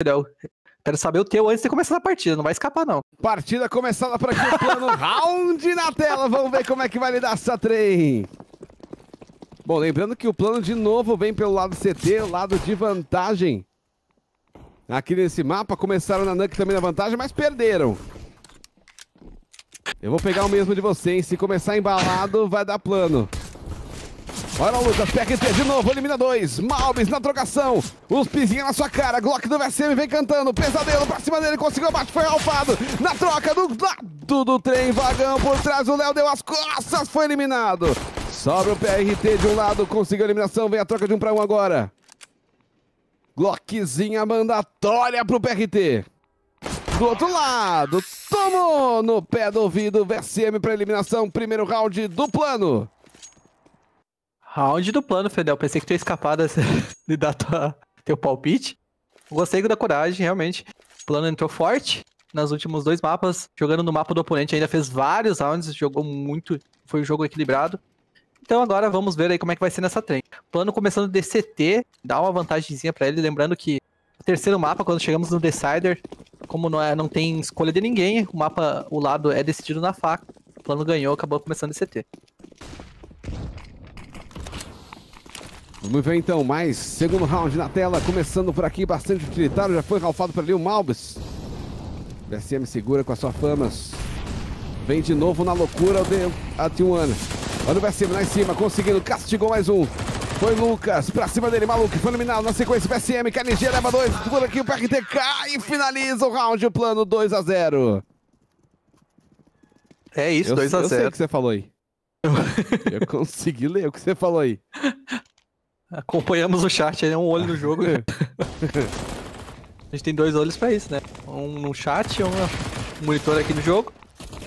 entendeu? Quero saber o teu antes de começar a partida, não vai escapar não. Partida começada por aqui, o plano round na tela, vamos ver como é que vai lidar essa trem. Bom, lembrando que o plano de novo vem pelo lado CT, lado de vantagem. Aqui nesse mapa, começaram na Nuke também na vantagem, mas perderam. Eu vou pegar o mesmo de vocês, se começar embalado, vai dar plano. Olha o Lucas, PRT de novo, elimina dois. Malbis na trocação. Os pisinhos na sua cara. Glock do VSM vem cantando. Pesadelo pra cima dele, conseguiu bate, foi alfado. Na troca do lado do trem, vagão por trás. O Léo deu as costas, foi eliminado. Sobra o PRT de um lado, conseguiu a eliminação. Vem a troca de um pra um agora. Glockzinha mandatória pro PRT. Do outro lado, tomou no pé do ouvido, VSM para eliminação, primeiro round do plano. Round do plano, Fedel. Pensei que tu ia escapar de dar tua, teu palpite. Gostei da coragem, realmente. O plano entrou forte nos últimos dois mapas, jogando no mapa do oponente, ainda fez vários rounds, jogou muito, foi um jogo equilibrado. Então agora vamos ver aí como é que vai ser nessa trem. Plano começando DCT, dá uma vantagemzinha para ele, lembrando que o terceiro mapa, quando chegamos no Decider, como não, é, não tem escolha de ninguém, o mapa, o lado é decidido na faca. O plano ganhou, acabou começando DCT. Vamos ver então, mais segundo round na tela, começando por aqui, bastante utilitário, já foi ralfado para ali o Malbus. BSM segura com a sua Famas. Vem de novo na loucura de Atiwana. Olha o BSM lá em cima, conseguindo, castigou mais um. Foi Lucas, pra cima dele, maluco, foi eliminado na sequência, BSM, KNG leva dois, por aqui o PRT cai e finaliza o round, o plano 2 a 0 É isso, 2 a 0 Eu sei o que você falou aí. Eu consegui ler o que você falou aí. Acompanhamos o chat, é um olho no jogo. a gente tem dois olhos pra isso, né? Um no chat e um monitor aqui no jogo.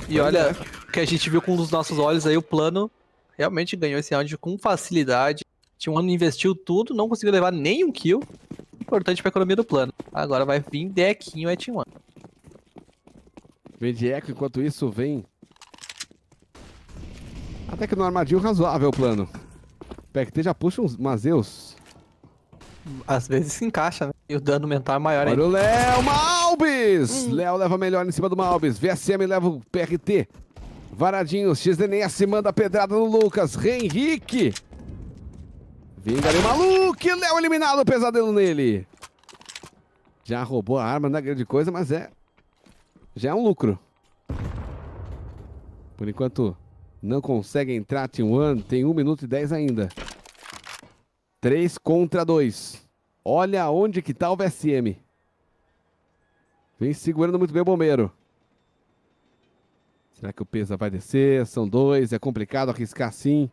E olha, o que a gente viu com um nossos olhos aí, o plano realmente ganhou esse round com facilidade. Tinha um ano investiu tudo, não conseguiu levar nenhum kill. Importante pra economia do plano. Agora vai vir Dequinho e Team One. Vem de eco, enquanto isso vem... Até que no armadilho razoável o plano. PECT já puxa uns Mazeus. Às vezes se encaixa, né? E o dano mental é maior Olha ainda. Olha o Léo, Malbis! Hum. Léo leva melhor em cima do Malbis. VSM leva o PRT. Varadinhos, XDNS manda pedrada no Lucas. Henrique! Vinga ali, maluco! Léo eliminado, pesadelo nele. Já roubou a arma, não é grande coisa, mas é... Já é um lucro. Por enquanto, não consegue entrar, Team One. Tem 1 minuto e 10 ainda. 3 contra 2. Olha onde que tá o VSM. Vem segurando muito bem o bombeiro. Será que o Pesa vai descer? São dois, é complicado arriscar sim.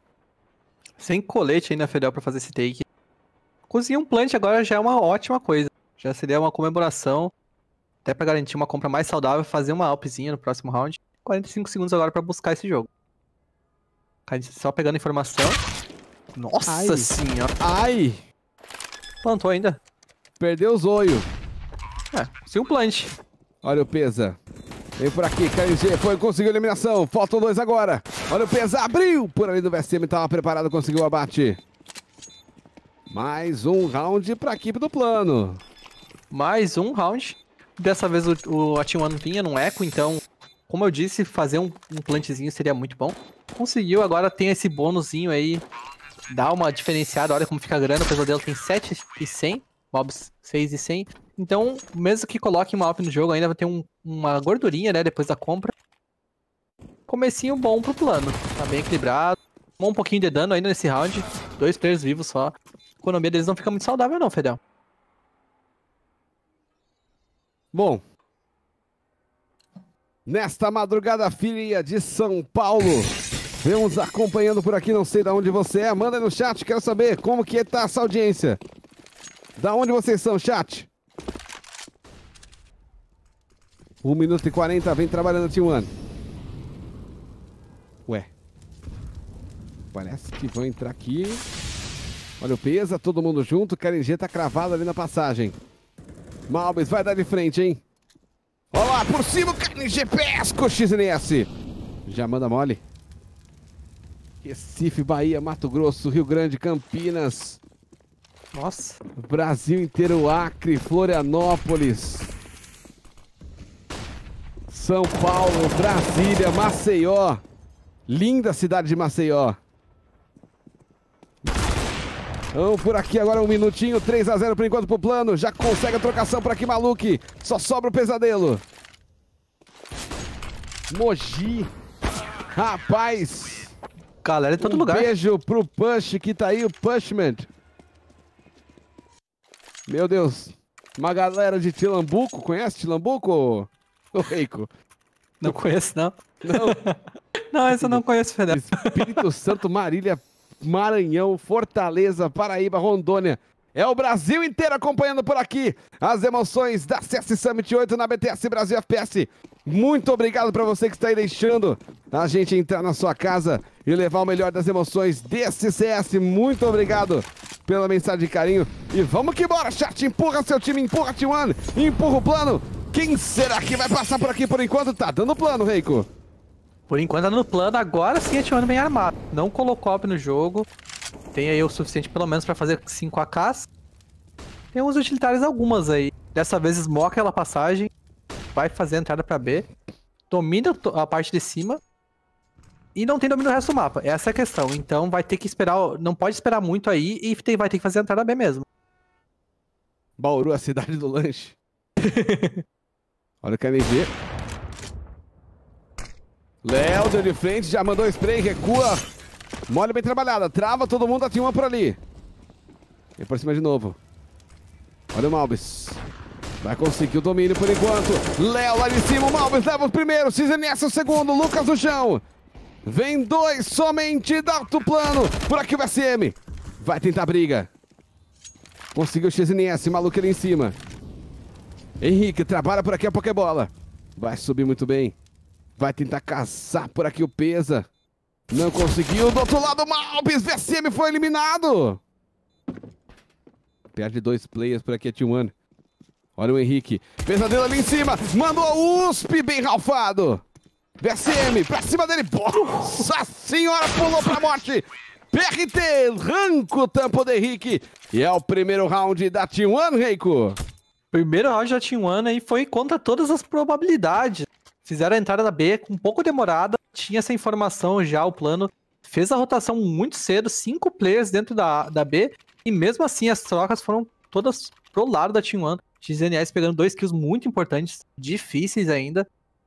Sem colete ainda, federal para fazer esse take. Cozinhar um plant agora já é uma ótima coisa. Já seria uma comemoração. Até para garantir uma compra mais saudável, fazer uma alpzinha no próximo round. 45 segundos agora para buscar esse jogo. Só pegando informação. Nossa Ai. senhora. Ai! Plantou ainda. Perdeu o zoio. É, sem o plant. Olha o Pesa. Vem por aqui, KNG foi, conseguiu eliminação. Faltam dois agora. Olha o Pesa, abriu por ali do VSM, estava preparado, conseguiu o abate. Mais um round para a equipe do plano. Mais um round. Dessa vez o, o a Team One vinha num eco, então, como eu disse, fazer um, um plantzinho seria muito bom conseguiu, agora tem esse bônusinho aí. Dá uma diferenciada, olha como fica a grana. O pesadelo tem 7 e 100, mobs 6 e 100. Então, mesmo que coloque uma op no jogo, ainda vai ter um, uma gordurinha, né, depois da compra. Comecinho bom pro plano, tá bem equilibrado. Tomou um pouquinho de dano ainda nesse round, dois players vivos só. A economia deles não fica muito saudável não, Fedel. Bom, nesta madrugada fria de São Paulo... Vemos acompanhando por aqui, não sei de onde você é. Manda no chat, quero saber como que tá essa audiência. Da onde vocês são, chat? 1 minuto e 40, vem trabalhando, Team One. Ué. Parece que vão entrar aqui. Olha o Pesa, todo mundo junto. O KNG tá cravado ali na passagem. Malbis vai dar de frente, hein? Olha lá, por cima o KNG pesca o XNS. Já manda mole. Recife, Bahia, Mato Grosso, Rio Grande, Campinas. Nossa. Brasil inteiro, Acre, Florianópolis. São Paulo, Brasília, Maceió. Linda cidade de Maceió. Vamos por aqui agora um minutinho, 3 a 0 por enquanto pro plano. Já consegue a trocação para aqui, Maluque. Só sobra o pesadelo. Mogi. Rapaz galera em todo tá um lugar. Beijo pro Punch que tá aí, o Punchman. Meu Deus. Uma galera de Tilambuco. Conhece Tilambuco, O Reiko? Não conheço, não. Não? não, essa eu não conheço, Fernando. Espírito Santo, Marília, Maranhão, Fortaleza, Paraíba, Rondônia. É o Brasil inteiro acompanhando por aqui as emoções da CS Summit 8 na BTS Brasil FPS. Muito obrigado para você que está aí deixando a gente entrar na sua casa e levar o melhor das emoções desse CS. Muito obrigado pela mensagem de carinho. E vamos que bora, chat. Empurra seu time, empurra T1, empurra o plano. Quem será que vai passar por aqui por enquanto? Tá dando plano, Reiko. Por enquanto tá dando plano. Agora sim a T1 vem armado. Não colocou op no jogo. Tem aí o suficiente pelo menos para fazer 5 AKs. Tem uns utilitários algumas aí. Dessa vez esmoca ela passagem vai fazer a entrada pra B, domina a parte de cima e não tem domínio do resto do mapa. Essa é a questão. Então vai ter que esperar, não pode esperar muito aí e tem, vai ter que fazer a entrada B mesmo. Bauru, a cidade do lanche. Olha o KMG. Léo deu de frente, já mandou spray, recua. Mole bem trabalhada, trava todo mundo, tem assim, uma por ali. E por cima de novo. Olha o Malbis. Vai conseguir o domínio por enquanto. Léo lá de cima, o Malves leva o primeiro, Cisenessa o segundo, Lucas no chão. Vem dois somente da alto plano. Por aqui o SM. Vai tentar briga. Conseguiu o XNS, maluco ali em cima. Henrique trabalha por aqui a Pokébola. Vai subir muito bem. Vai tentar caçar por aqui o Pesa. Não conseguiu. Do outro lado, Malbis. VCM foi eliminado. Perde dois players por aqui a T1. Olha o Henrique. Pesadelo ali em cima. Mandou a USP bem ralfado. VSM pra cima dele. Nossa senhora, pulou pra morte. PRT, arranca o tampo do Henrique. E é o primeiro round da Team One, Reiko. Primeiro round da T1 aí foi contra todas as probabilidades. Fizeram a entrada da B com um pouco demorada. Tinha essa informação já, o plano. Fez a rotação muito cedo, cinco players dentro da, da B. E mesmo assim as trocas foram todas pro lado da Team One. XNS pegando dois kills muito importantes, difíceis ainda.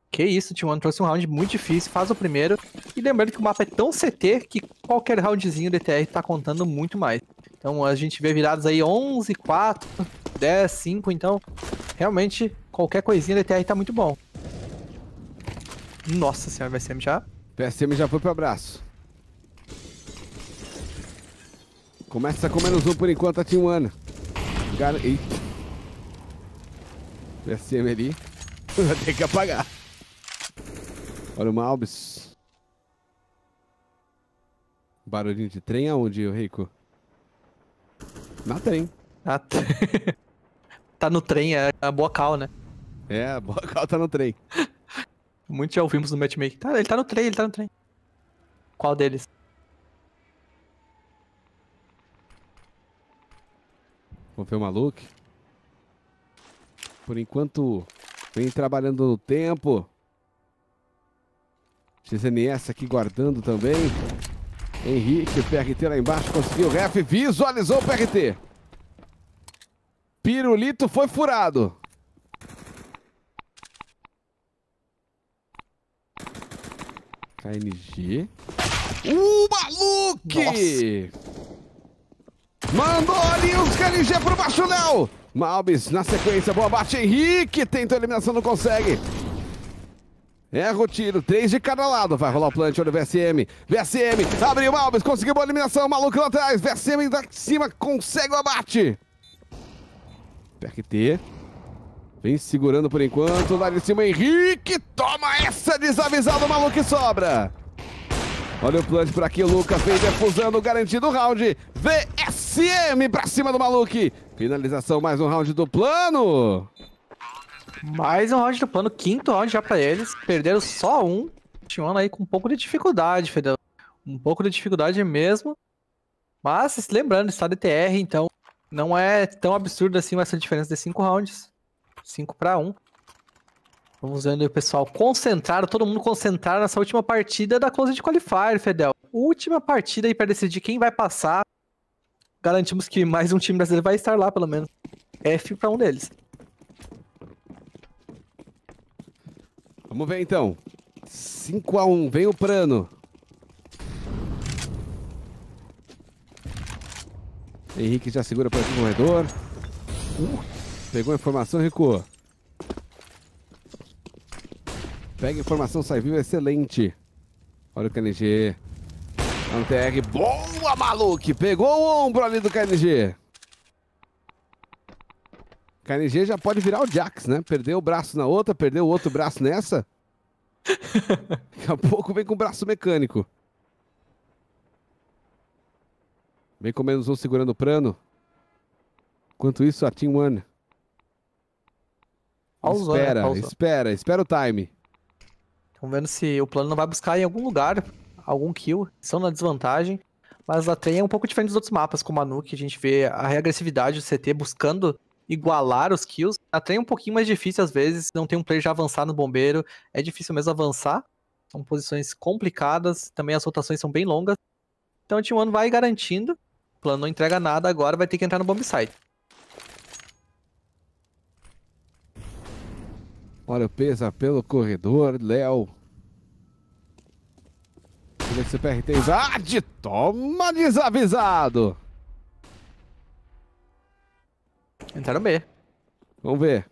Que isso, Timon trouxe um round muito difícil, faz o primeiro. E lembrando que o mapa é tão CT que qualquer roundzinho DTR tá contando muito mais. Então a gente vê virados aí 11, 4, 10, 5, então realmente qualquer coisinha DTR tá muito bom. Nossa senhora, o VSM já... VSM já foi pro abraço. Começa com menos um por enquanto a tá Team Gar... Eita. PSM ali. Vai ter que apagar. Olha o Malbis. Barulhinho de trem aonde, Rico? Na trem. Na trem. tá no trem, é a boa cal, né? É, a boa cal tá no trem. Muitos já ouvimos no matchmaking. Tá, ele tá no trem, ele tá no trem. Qual deles? Vamos ver o maluco? Por enquanto, vem trabalhando no tempo. XNS aqui guardando também. Henrique, o PRT lá embaixo, conseguiu o ref, visualizou o PRT. Pirulito foi furado. KNG. O uh, maluque! Nossa. Mandou ali os KNG pro baixo, Léo! Malbis na sequência, boa bate, Henrique tenta a eliminação, não consegue. Erra o tiro, três de cada lado, vai rolar o plant, olha o VSM, VSM, abriu Malbis, conseguiu boa eliminação, maluco lá atrás, VSM da cima, consegue o abate. PRT, vem segurando por enquanto, lá de cima, Henrique, toma essa desavisada, o maluco sobra. Olha o plant por aqui, Lucas. Vader fusando, garantido o round. VSM pra cima do Maluque. Finalização, mais um round do plano. Mais um round do plano, quinto round já pra eles. Perderam só um. Continuando aí com um pouco de dificuldade, Fedel. Um pouco de dificuldade mesmo. Mas, lembrando, está DTR, então não é tão absurdo assim essa diferença de cinco rounds. 5 para 1. Vamos vendo aí, pessoal. concentrado, todo mundo concentrado nessa última partida da Close Qualifier, Fedel. Última partida aí para decidir quem vai passar. Garantimos que mais um time brasileiro vai estar lá, pelo menos. F para um deles. Vamos ver então. 5x1, vem o Prano. Henrique já segura para o corredor. Uh, pegou a informação, recuou. Pega informação, sai vivo, é excelente. Olha o KNG. Antr, é boa, maluco! Pegou o ombro ali do KNG. KNG já pode virar o Jax, né? Perdeu o braço na outra, perdeu o outro braço nessa. Daqui a pouco vem com o braço mecânico. Vem com menos um segurando o prano. Enquanto isso, a Team One. Né? espera, espera, espera o time. Vamos vendo se o plano não vai buscar em algum lugar algum kill. Estão na desvantagem. Mas a Trem é um pouco diferente dos outros mapas, como a Nu, que a gente vê a reagressividade do CT buscando igualar os kills. A Trem é um pouquinho mais difícil às vezes, não tem um player já avançar no bombeiro, é difícil mesmo avançar. São posições complicadas, também as rotações são bem longas. Então o t vai garantindo, o plano não entrega nada agora, vai ter que entrar no bomb site. Olha, pesa pelo corredor, Léo. Vamos se o PRT. Ah, toma desavisado! Entraram B. Vamos ver.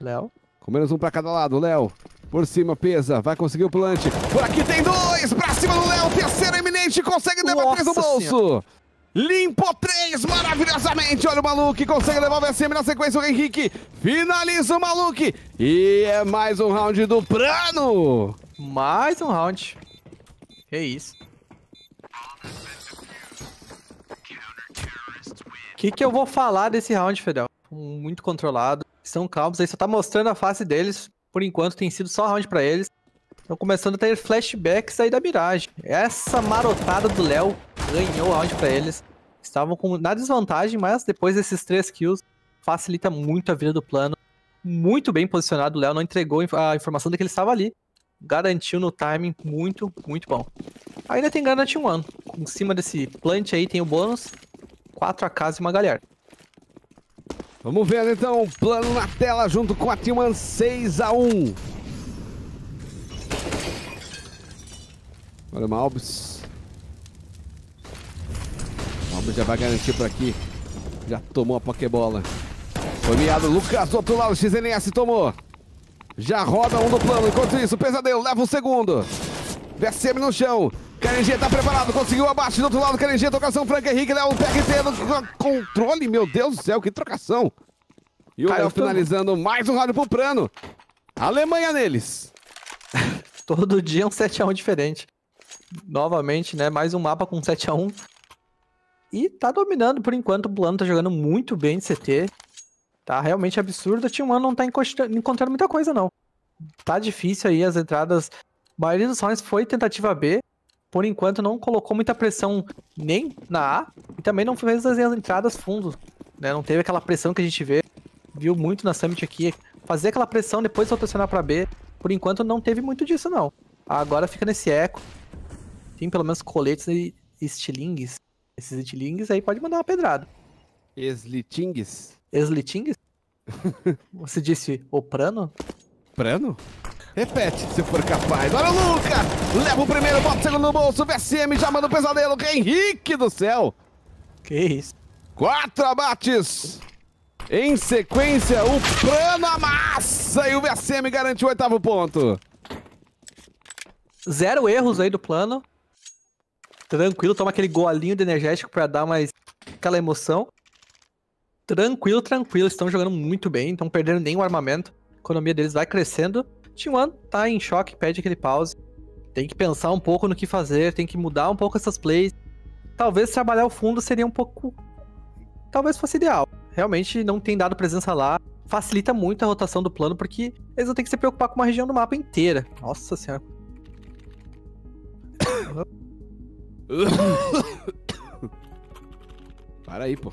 Léo. Com menos um pra cada lado, Léo. Por cima, pesa. Vai conseguir o plante. Por aqui tem dois! Pra cima do Léo. Terceiro eminente. Consegue debater no bolso. Senhora. Limpou três maravilhosamente. Olha o Maluque, consegue levar o VSM na sequência. O Henrique finaliza o Maluque. E é mais um round do Prano. Mais um round. Que isso. O que, que eu vou falar desse round, Fedel? Muito controlado. Estão calmos aí, só tá mostrando a face deles. Por enquanto tem sido só round pra eles. Estão começando a ter flashbacks aí da miragem. Essa marotada do Léo ganhou o round pra eles. Estavam com, na desvantagem, mas depois desses três kills, facilita muito a vida do plano. Muito bem posicionado, o Léo não entregou a informação de que ele estava ali. Garantiu no timing, muito, muito bom. Ainda tem Granat One. Em cima desse plant aí tem o bônus. 4 a e uma galera. Vamos ver então, plano na tela junto com a Tillman 6x1. Olha o Malbis já vai garantir por aqui. Já tomou a Pokébola. Foi miado Lucas do outro lado, XNS tomou. Já roda um do plano, enquanto isso, Pesadelo leva o um segundo. VSM no chão. Caringia tá preparado, conseguiu abaixo do outro lado. Caringia, trocação, Frank Henrique, leva um TRT no controle. Meu Deus do céu, que trocação. E o Léo finalizando mais um round pro Prano. Alemanha neles. Todo dia um 7x1 diferente. Novamente, né? Mais um mapa com 7x1. E tá dominando por enquanto. O Plano tá jogando muito bem de CT. Tá realmente absurdo. O T1 não tá encontrando muita coisa, não. Tá difícil aí as entradas. A maioria dos rounds foi tentativa B. Por enquanto não colocou muita pressão nem na A. E também não fez as entradas fundo. Né? Não teve aquela pressão que a gente vê. Viu muito na Summit aqui. Fazer aquela pressão, depois rotacionar pra B. Por enquanto não teve muito disso, não. Agora fica nesse eco. Tem pelo menos coletes e estilingues. Esses Itlings aí pode mandar uma pedrada. Eslitingues? Eslitingues? Você disse o Prano? Prano? Repete, se for capaz. Olha o Luca! Leva o primeiro, bota o segundo no bolso. VSM já manda o pesadelo. Que Henrique do céu! Que isso? Quatro abates! Em sequência, o Prano amassa e o VSM garante o oitavo ponto. Zero erros aí do plano tranquilo, toma aquele golinho de energético para dar mais aquela emoção. Tranquilo, tranquilo, estão jogando muito bem, não nem nenhum armamento. A economia deles vai crescendo. T1 tá em choque, pede aquele pause. Tem que pensar um pouco no que fazer, tem que mudar um pouco essas plays. Talvez trabalhar o fundo seria um pouco. Talvez fosse ideal. Realmente não tem dado presença lá. Facilita muito a rotação do plano, porque eles vão ter que se preocupar com uma região do mapa inteira. Nossa senhora, Para aí, pô.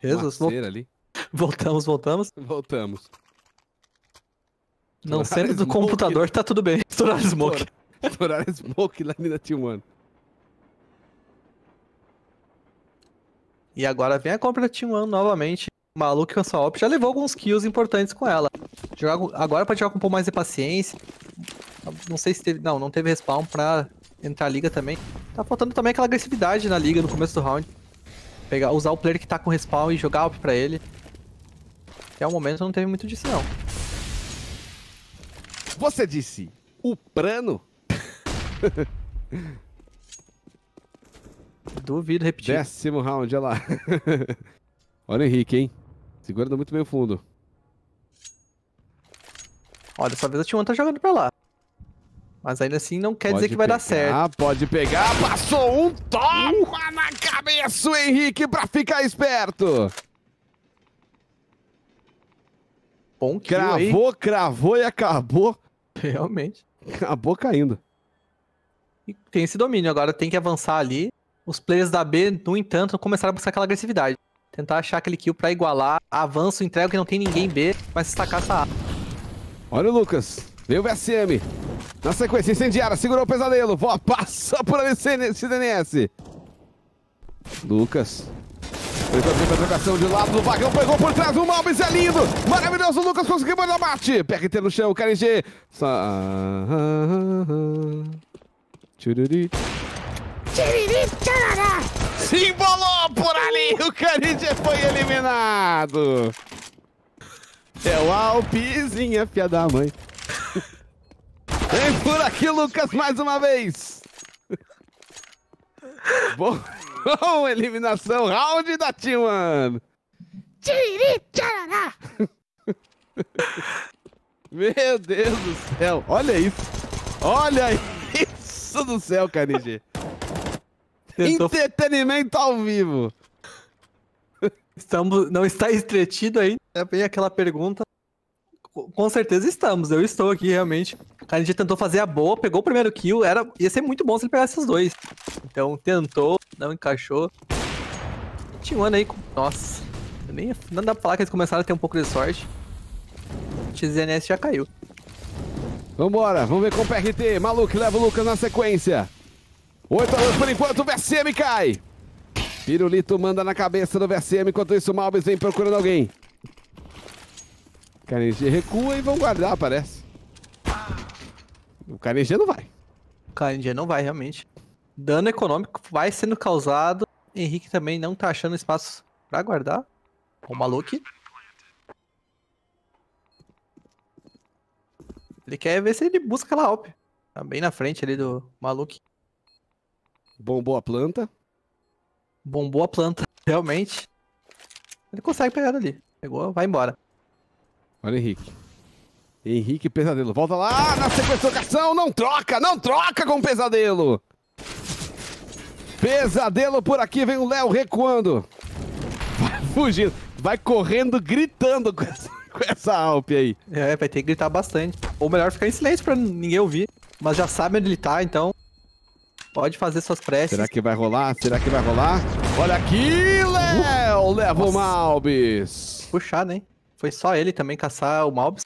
Jesus, vol... ali. Voltamos, voltamos. Voltamos. Não Estourar sendo do smoke. computador, tá tudo bem. Estourar smoke. Estourar smoke lá na T1. E agora vem a compra da T1 novamente. O maluco com sua op já levou alguns kills importantes com ela. Jogar, agora pode jogar com um pouco mais de paciência. Não sei se teve. Não, não teve respawn pra entrar a liga também. Tá faltando também aquela agressividade na liga no começo do round. Pegar, usar o player que tá com respawn e jogar up pra ele. Até o momento não teve muito disso, não. Você disse o prano Duvido repetir. Décimo round, olha lá. olha o Henrique, hein? Segurando muito bem o fundo. Olha, dessa vez a T1 tá jogando pra lá. Mas ainda assim não quer pode dizer que vai dar certo. Ah, Pode pegar, passou um toma uh! na cabeça o Henrique pra ficar esperto. Bom kill, Cravou, aí. cravou e acabou. Realmente. Acabou caindo. E tem esse domínio, agora tem que avançar ali. Os players da B, no entanto, começaram a buscar aquela agressividade. Tentar achar aquele kill pra igualar. Avanço, entrega que não tem ninguém B, mas destacar essa A. Olha o Lucas, veio o VSM. Na sequência, incendiária, segurou o pesadelo. Vó, passa por ali, CDNS. Lucas. Tentou a trocação de lado do vagão, pegou por trás o Malmes, é lindo! Maravilhoso, o Lucas conseguiu mandar mate! PRT no chão, KNG. Só... Tchururi. Tchururi, tcharará! Se embolou por ali, o KNG foi eliminado! É o Alpizinha, filha da mãe. Vem por aqui, Lucas, mais uma vez. Bom, eliminação, round da T1. Tiriri, Meu Deus do céu, olha isso. Olha isso do céu, KNG. Entretenimento ao vivo. Estamos, não está estretido ainda. É bem aquela pergunta com certeza estamos. Eu estou aqui realmente. A gente tentou fazer a boa, pegou o primeiro kill. Era, ia ser muito bom se ele pegasse os dois. Então tentou, não encaixou. Tinha aí com. Nossa. Nem não falar que eles começaram a ter um pouco de sorte. O XNS já caiu. Vambora, vamos ver com o PRT. Maluco leva o Lucas na sequência. 8 a 2 por enquanto, o VSM cai. Pirulito manda na cabeça do VSM, enquanto isso o Malbis vem procurando alguém. Carnegie recua e vão guardar, parece. O Carnegie não vai. O Carnegie não vai, realmente. Dano econômico vai sendo causado. Henrique também não tá achando espaço pra guardar. O maluco. Ele quer ver se ele busca lá Alp. Tá bem na frente ali do maluco. Bombou a planta. Bombou a planta, realmente. Ele consegue pegar ali. Pegou, vai embora. Olha o Henrique. Henrique Pesadelo. Volta lá na sequestração. Não troca, não troca com o Pesadelo. Pesadelo por aqui. Vem o Léo recuando. Vai fugindo. Vai correndo, gritando com essa, com essa Alp aí. É, vai ter que gritar bastante. Ou melhor, ficar em silêncio pra ninguém ouvir. Mas já sabe onde ele tá, então Pode fazer suas preces. Será que vai rolar? Será que vai rolar? Olha aqui, Léo! Leva o Malbis! Puxado, hein? Foi só ele também caçar o Malbs.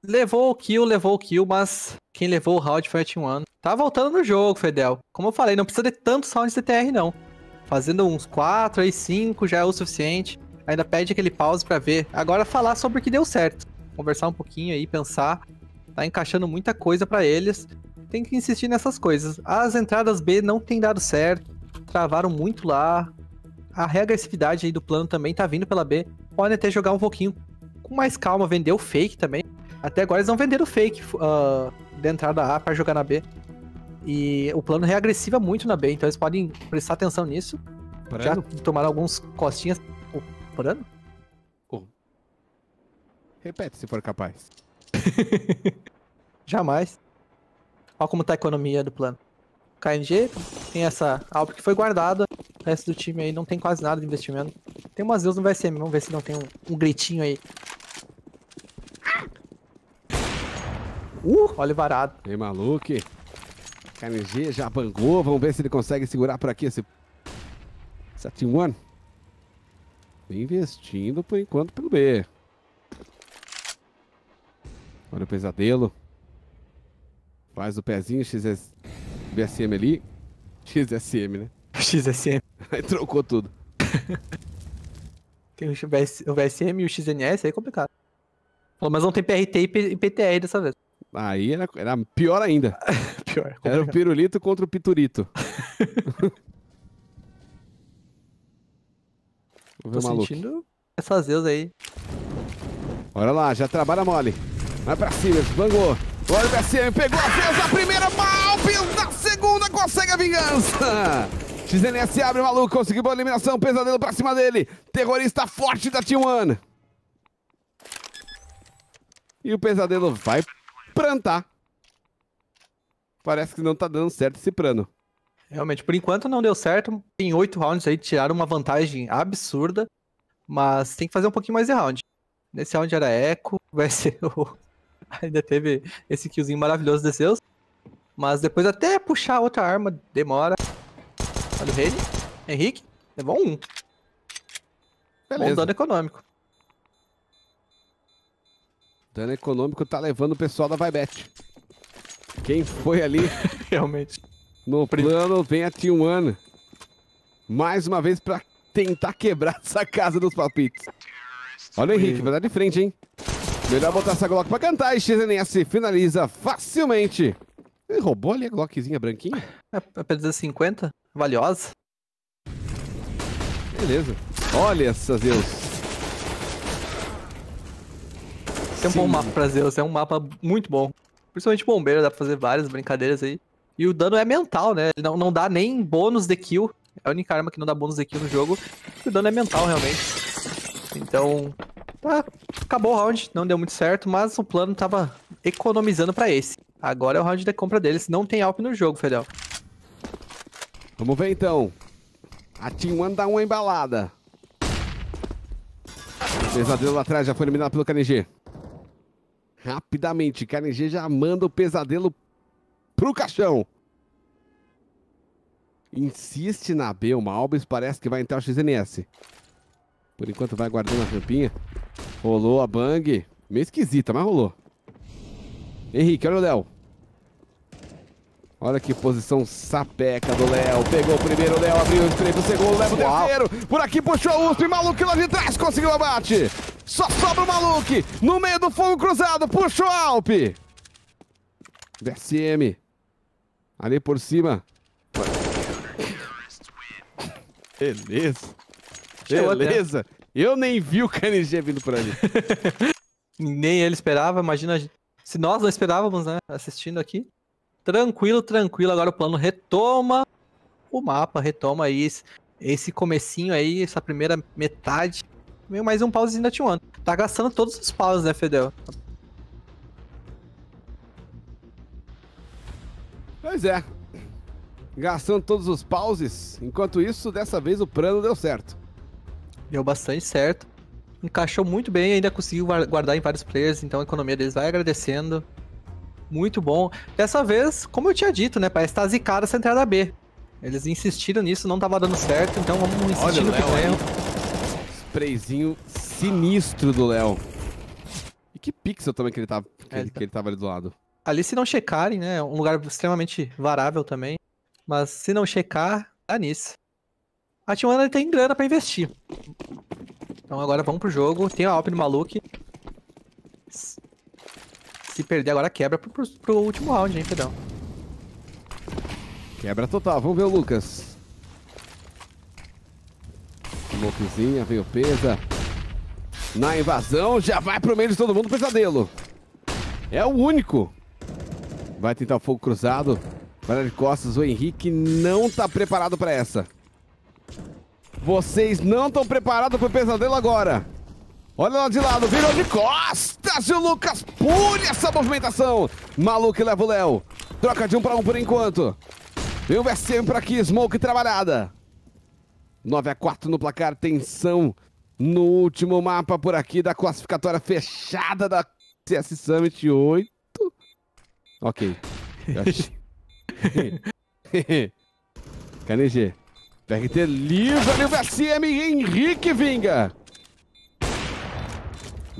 Levou o kill, levou o kill, mas quem levou o round foi a Team One. Tá voltando no jogo, Fedel. Como eu falei, não precisa de tantos rounds de TR, não. Fazendo uns 4, aí 5 já é o suficiente. Ainda pede aquele pause para ver. Agora falar sobre o que deu certo. Conversar um pouquinho aí, pensar. Tá encaixando muita coisa para eles. Tem que insistir nessas coisas. As entradas B não tem dado certo. Travaram muito lá a reagressividade aí do plano também tá vindo pela B. Podem até jogar um pouquinho com mais calma, vender o fake também. Até agora eles não venderam o fake uh, ah, da entrada A para jogar na B. E o plano reagressiva muito na B, então eles podem prestar atenção nisso. Prano? Já tomaram alguns costinhas. O plano? Oh. Repete se for capaz. Jamais. Olha como tá a economia do plano. KNG tem essa alp que foi guardada resto do time aí não tem quase nada de investimento. Tem umas deus no VSM, vamos ver se não tem um, um gritinho aí. Uh, olha o varado. Ei, maluco. KNG já bangou, vamos ver se ele consegue segurar por aqui esse... Essa Team One. Investindo por enquanto pelo B. Olha o pesadelo. Faz o pezinho, XS... VSM ali. XSM, né? XSM. É aí trocou tudo. tem o, VSM e o XNS, aí é complicado. Mas não tem PRT e, PTR dessa vez. Aí era, era pior ainda. pior. Complicado. Era o pirulito contra o piturito. Vou ver Tô maluco. sentindo essas Zeus aí. Olha lá, já trabalha mole. Vai pra cima, bangou. Olha o VSM pegou a Zeus, a primeira mal, na segunda consegue a vingança. XNS abre, maluco, conseguiu boa eliminação, pesadelo pra cima dele. Terrorista forte da T1. E o pesadelo vai plantar. Parece que não tá dando certo esse plano. Realmente, por enquanto não deu certo. Em oito rounds aí tiraram uma vantagem absurda. Mas tem que fazer um pouquinho mais de round. Nesse round era Echo, vai ser o... Ainda teve esse killzinho maravilhoso de seus. Mas depois até puxar outra arma demora do Raiden. Henrique, levou um. Beleza. Bom dano econômico. Dano econômico tá levando o pessoal da Vibet. Quem foi ali? Realmente. No plano vem a T1 Mais uma vez pra tentar quebrar essa casa dos palpites. Olha o Henrique, vai dar de frente, hein? Melhor botar essa Glock pra cantar e XNS finaliza facilmente. Ele roubou ali a Glockzinha branquinha? É, é pra 50? valiosa. Beleza. Olha essa Zeus. É um Sim. bom mapa pra Zeus, é um mapa muito bom. Principalmente bombeiro, dá pra fazer várias brincadeiras aí. E o dano é mental, né? Ele não, não dá nem bônus de kill. É a única arma que não dá bônus de kill no jogo. O dano é mental, realmente. Então, tá. Acabou o round, não deu muito certo, mas o plano tava economizando pra esse. Agora é o round da compra deles. Não tem Alp no jogo, Fedel. Vamos ver então. A Team One dá uma embalada. Pesadelo lá atrás já foi eliminado pelo KNG. Rapidamente, KNG já manda o pesadelo pro caixão. Insiste na B, o Malbis parece que vai entrar o XNS. Por enquanto vai guardando a rampinha. Rolou a bang. Meio esquisita, mas rolou. Henrique, olha o Léo. Olha que posição sapeca do Léo. Pegou o primeiro, Léo abriu o três, o segundo, leva o terceiro. Por aqui puxou o USP, maluco lá de trás conseguiu o abate. Só sobra o maluco. No meio do fogo cruzado, puxou o Alp. DSM. Ali por cima. Beleza. Beleza. Eu nem vi o KNG vindo por ali. Nem ele esperava, imagina. Se nós não esperávamos, né? Assistindo aqui tranquilo, tranquilo. Agora o plano retoma o mapa, retoma aí esse comecinho aí, essa primeira metade. Meio mais um pausezinho da T1. Tá gastando todos os paus, né, Fedel? Pois é. Gastando todos os pauses. Enquanto isso, dessa vez o plano deu certo. Deu bastante certo. Encaixou muito bem, ainda conseguiu guardar em vários players, então a economia deles vai agradecendo muito bom. Dessa vez, como eu tinha dito, né, parece estar tá zicada essa entrada B. Eles insistiram nisso, não tava dando certo, então vamos insistir Olha, no que Sprayzinho sinistro do Léo. E que pixel também que ele tava, que, é, ele, que ele tava ali do lado. Ali se não checarem, né, é um lugar extremamente varável também, mas se não checar, dá nisso. A t tem grana pra investir. Então agora vamos pro jogo, tem a Alp do Maluque. Se perder agora, quebra pro, pro, pro último round, hein, Pedrão. Quebra total. Vamos ver o Lucas. Smokezinha, veio pesa. Na invasão, já vai pro meio de todo mundo, pesadelo. É o único. Vai tentar o fogo cruzado. Para de costas, o Henrique não tá preparado para essa. Vocês não estão preparados pro pesadelo agora. Olha lá de lado, virou de costas. Quase o Lucas pule essa movimentação. Maluco leva o Léo. Troca de um para um por enquanto. Vem o VSM por aqui, Smoke trabalhada. 9 a 4 no placar, tensão no último mapa por aqui da classificatória fechada da CS Summit 8. Ok. KNG. PRT livre ali o VSM, Henrique vinga.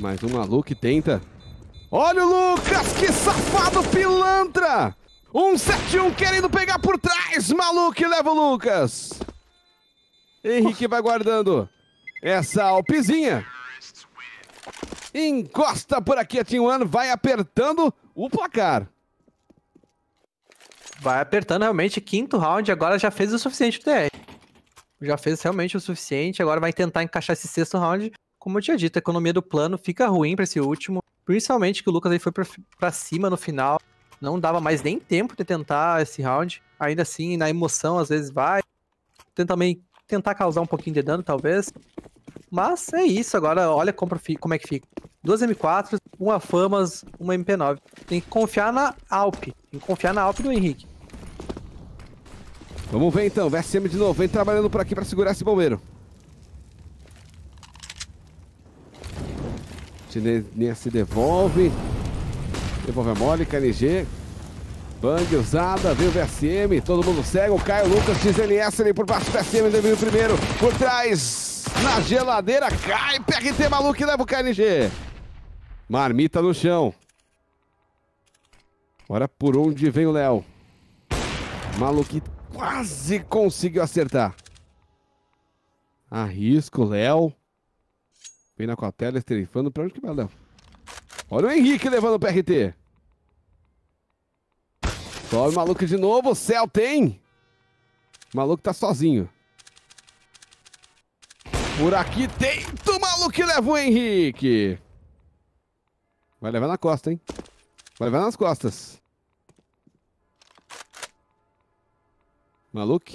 Mais um maluco tenta. Olha o Lucas, que safado pilantra! 171 querendo pegar por trás, maluco, leva o Lucas. Henrique vai guardando essa alpizinha. Encosta por aqui a Team One, vai apertando o placar. Vai apertando realmente, quinto round, agora já fez o suficiente pro TR. Já fez realmente o suficiente, agora vai tentar encaixar esse sexto round como eu tinha dito, a economia do plano fica ruim para esse último. Principalmente que o Lucas aí foi para cima no final. Não dava mais nem tempo de tentar esse round. Ainda assim, na emoção, às vezes vai. Tenta também tentar causar um pouquinho de dano, talvez. Mas é isso, agora olha como, como é que fica. Duas M4, uma Famas, uma MP9. Tem que confiar na Alp. Tem que confiar na Alp do Henrique. Vamos ver então, VSM de novo, vem trabalhando por aqui para segurar esse bombeiro. Tinenia se devolve. Devolve a mole, KNG. Bang usada, veio o VSM, todo mundo cego, Caio Lucas, XNS ali por baixo, VSM devido primeiro, por trás, na geladeira, cai, PRT maluco e leva o KNG. Marmita no chão. Agora por onde vem o Léo. maluco quase conseguiu acertar. Arrisco, Léo. Vem na cautela, estrefando. Pra onde que vai, Léo? Olha o Henrique levando o PRT. Sobe o maluco de novo. O céu tem. O maluco tá sozinho. Por aqui tem. O maluco leva o Henrique. Vai levar na costa, hein? Vai levar nas costas. Maluco.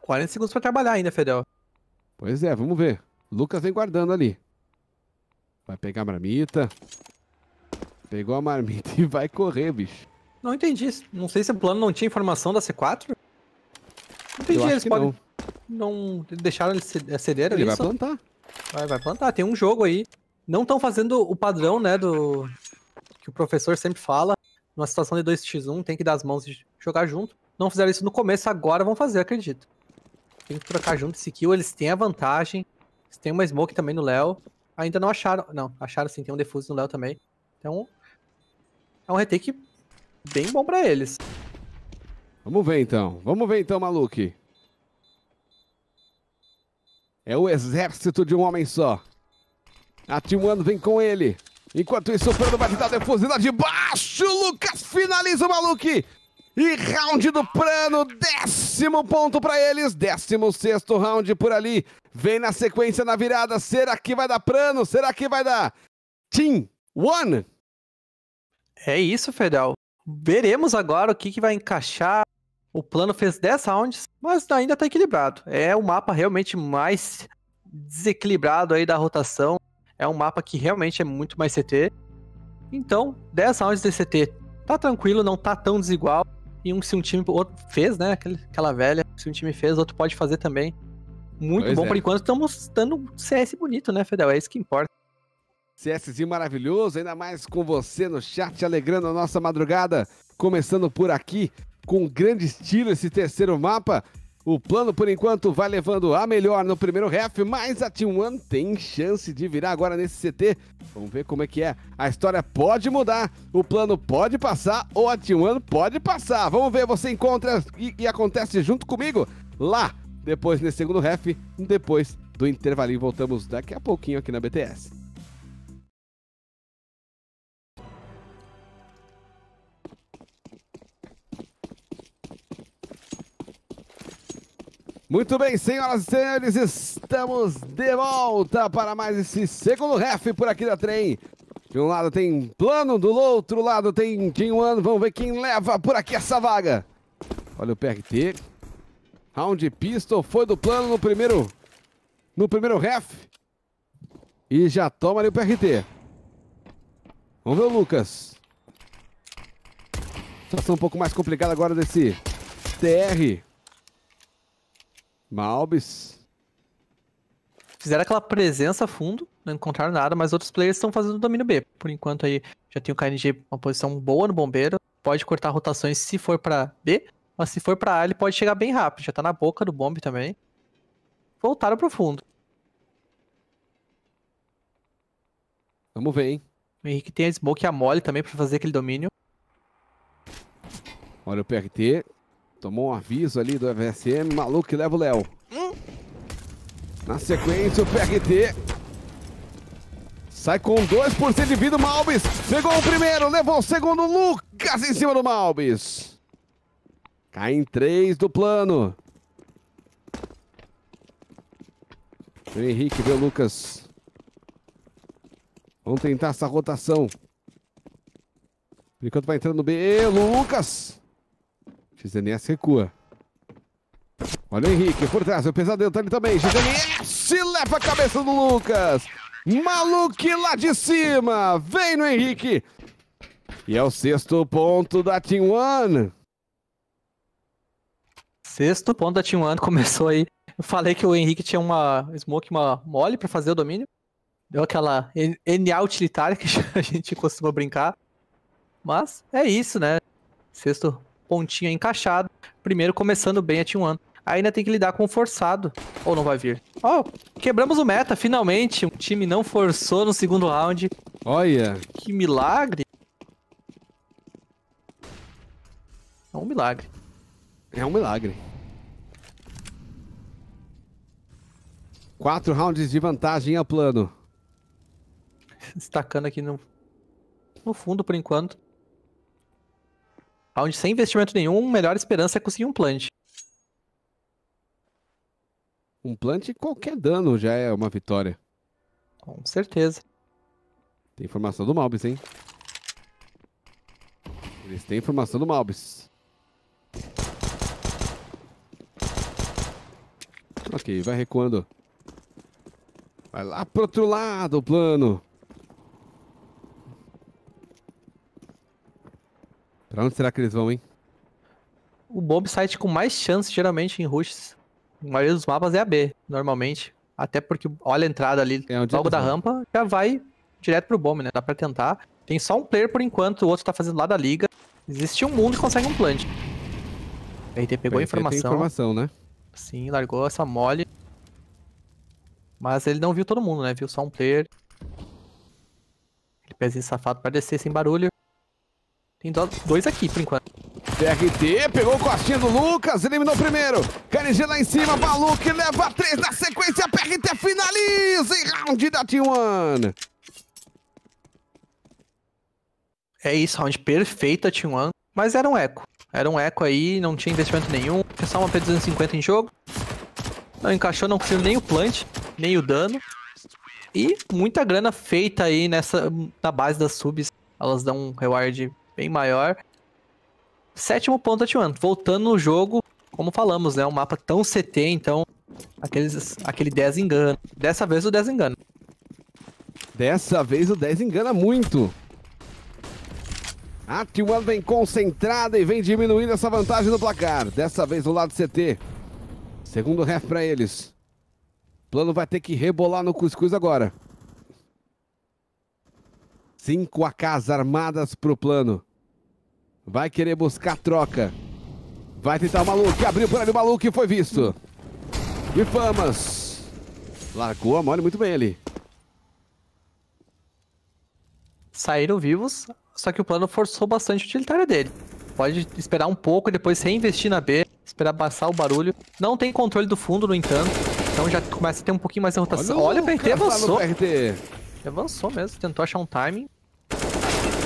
40 segundos pra trabalhar ainda, Fedel. Pois é, vamos ver. Lucas vem guardando ali. Vai pegar a marmita. Pegou a marmita e vai correr, bicho. Não entendi. Não sei se o plano não tinha informação da C4. Não entendi. Eles podem. Não. não deixaram ele aceder é, ali. Ele vai só... plantar. Vai, vai plantar. Tem um jogo aí. Não estão fazendo o padrão, né? Do. Que o professor sempre fala. Numa situação de 2x1, tem que dar as mãos e jogar junto. Não fizeram isso no começo, agora vão fazer, acredito tem que trocar junto esse kill. Eles têm a vantagem. Eles têm uma smoke também no Léo. Ainda não acharam. Não, acharam sim, tem um defuse no Léo também. Então, é um retake bem bom pra eles. Vamos ver então. Vamos ver então, Maluque. É o exército de um homem só. A vem com ele. Enquanto isso, o Fernando vai tentar defusar de baixo. Lucas finaliza o Maluque. E round do plano desce. Décimo ponto para eles, décimo sexto round por ali. Vem na sequência na virada. Será que vai dar Prano? Será que vai dar Team One? É isso, Fedel. Veremos agora o que, que vai encaixar. O plano fez 10 rounds, mas ainda está equilibrado. É o mapa realmente mais desequilibrado aí da rotação. É um mapa que realmente é muito mais CT. Então, 10 rounds de CT tá tranquilo, não tá tão desigual. E um, se um time outro fez, né? Aquela velha, se um time fez, outro pode fazer também. Muito pois bom, é. por enquanto estamos dando um CS bonito, né, Fedel? É isso que importa. CSzinho maravilhoso, ainda mais com você no chat, alegrando a nossa madrugada. Começando por aqui, com grande estilo esse terceiro mapa. O plano, por enquanto, vai levando a melhor no primeiro ref, mas a Team One tem chance de virar agora nesse CT. Vamos ver como é que é. A história pode mudar, o plano pode passar ou a Team One pode passar. Vamos ver, você encontra e, e acontece junto comigo lá, depois nesse segundo ref, depois do intervalinho. Voltamos daqui a pouquinho aqui na BTS. Muito bem, senhoras e senhores, estamos de volta para mais esse segundo ref por aqui da Trem. De um lado tem Plano, do outro lado tem Team One. Vamos ver quem leva por aqui essa vaga. Olha o PRT. Round pistol foi do Plano no primeiro, no primeiro ref. E já toma ali o PRT. Vamos ver o Lucas. Situação um pouco mais complicada agora desse TR. Malbis. Fizeram aquela presença a fundo, não encontraram nada, mas outros players estão fazendo domínio B. Por enquanto aí já tem o KNG uma posição boa no bombeiro, pode cortar rotações se for para B, mas se for para A ele pode chegar bem rápido, já tá na boca do Bombe também. Voltaram pro fundo. Vamos ver, hein? O Henrique tem a Smoke e a Mole também pra fazer aquele domínio. Olha o PRT, Tomou um aviso ali do FSM, maluco que leva o Léo. Na sequência, o PRT. Sai com 2% de vida o Malbis. Pegou o primeiro, levou o segundo. Lucas em cima do Malbis. Cai em 3 do plano. O Henrique vê o Lucas. Vamos tentar essa rotação. enquanto vai entrando no B. Lucas! XNS recua. Olha o Henrique por trás, o pesadelo tá ali também. XNS leva a cabeça do Lucas. Maluque lá de cima. Vem no Henrique. E é o sexto ponto da Team One. Sexto ponto da Team One começou aí. Eu falei que o Henrique tinha uma smoke, uma mole para fazer o domínio. Deu aquela NA utilitária que a gente costuma brincar. Mas é isso, né? Sexto pontinha encaixada. Primeiro começando bem a T1. Ainda tem que lidar com o forçado. Ou não vai vir? Ó, oh, quebramos o meta, finalmente. O time não forçou no segundo round. Olha. Que milagre. É um milagre. É um milagre. Quatro rounds de vantagem a plano. Destacando aqui no, no fundo por enquanto onde sem investimento nenhum, melhor esperança é conseguir um plant. Um plant qualquer dano já é uma vitória. Com certeza. Tem informação do Malbis, hein? Eles têm informação do Malbis. Ok, vai recuando. Vai lá pro outro lado, o plano. Pra onde será que eles vão, hein? O bomb site com mais chance, geralmente, em rushes, na maioria dos mapas é a B, normalmente. Até porque, olha a entrada ali, é logo da rampa, já vai direto pro bomb, né? Dá pra tentar. Tem só um player por enquanto, o outro tá fazendo lá da liga. Existe um mundo que consegue um plant. RT pegou a informação. Tem informação, né? Sim, largou essa mole. Mas ele não viu todo mundo, né? Viu só um player. Ele pezinho safado pra descer sem barulho. Tem dois aqui, por enquanto. DRT pegou o costinho do Lucas, eliminou o primeiro. KNG lá em cima, Baluque leva três na sequência. PRT finaliza em round da T1. É isso, round perfeito a T1, mas era um eco. Era um eco aí, não tinha investimento nenhum. Tinha só uma P250 em jogo. Não encaixou, não conseguiu nem o plant, nem o dano. E muita grana feita aí nessa, na base das subs. Elas dão um reward bem maior. Sétimo ponto, T1. Voltando no jogo, como falamos, né? Um mapa tão CT, então aqueles, aquele 10 engana. Dessa vez o 10 engana. Dessa vez o 10 engana muito. A T1 vem concentrada e vem diminuindo essa vantagem no placar. Dessa vez do lado CT. Segundo ref para eles. Plano vai ter que rebolar no cuscuz agora. Cinco AKs armadas pro plano. Vai querer buscar troca. Vai tentar o maluco. Abriu por ali o maluco e foi visto. E famas. Largou a mole muito bem ali. Saíram vivos, só que o plano forçou bastante o utilitário dele. Pode esperar um pouco e depois reinvestir na B, esperar passar o barulho. Não tem controle do fundo, no entanto. Então já começa a ter um pouquinho mais de rotação. Olha, Olha o PRT tá avançou. PRT. Avançou mesmo, tentou achar um timing.